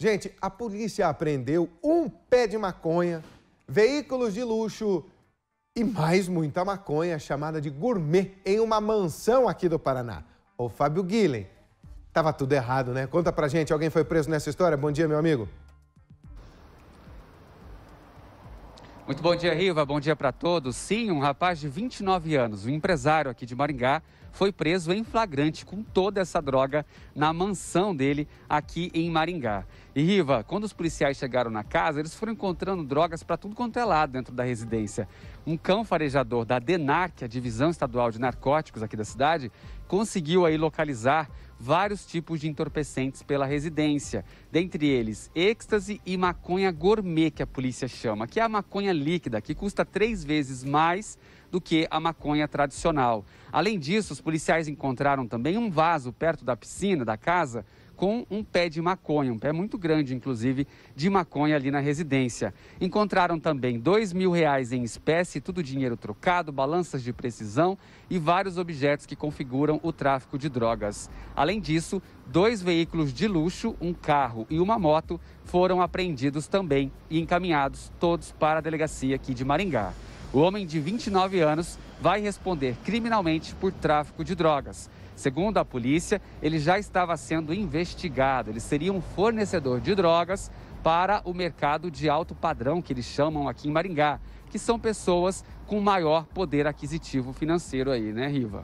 Gente, a polícia apreendeu um pé de maconha, veículos de luxo e mais muita maconha chamada de gourmet em uma mansão aqui do Paraná. O Fábio Guilherme. Tava tudo errado, né? Conta pra gente, alguém foi preso nessa história? Bom dia, meu amigo. Muito bom dia, Riva. Bom dia para todos. Sim, um rapaz de 29 anos, um empresário aqui de Maringá, foi preso em flagrante com toda essa droga na mansão dele aqui em Maringá. E Riva, quando os policiais chegaram na casa, eles foram encontrando drogas para tudo quanto é lado dentro da residência. Um cão farejador da DENAR, a Divisão Estadual de Narcóticos aqui da cidade, conseguiu aí localizar vários tipos de entorpecentes pela residência, dentre eles êxtase e maconha gourmet, que a polícia chama, que é a maconha líquida, que custa três vezes mais do que a maconha tradicional. Além disso, os policiais encontraram também um vaso perto da piscina da casa com um pé de maconha, um pé muito grande, inclusive, de maconha ali na residência. Encontraram também dois mil reais em espécie, tudo dinheiro trocado, balanças de precisão e vários objetos que configuram o tráfico de drogas. Além disso, dois veículos de luxo, um carro e uma moto foram apreendidos também e encaminhados todos para a delegacia aqui de Maringá. O homem de 29 anos vai responder criminalmente por tráfico de drogas. Segundo a polícia, ele já estava sendo investigado. Ele seria um fornecedor de drogas para o mercado de alto padrão, que eles chamam aqui em Maringá, que são pessoas com maior poder aquisitivo financeiro aí, né, Riva?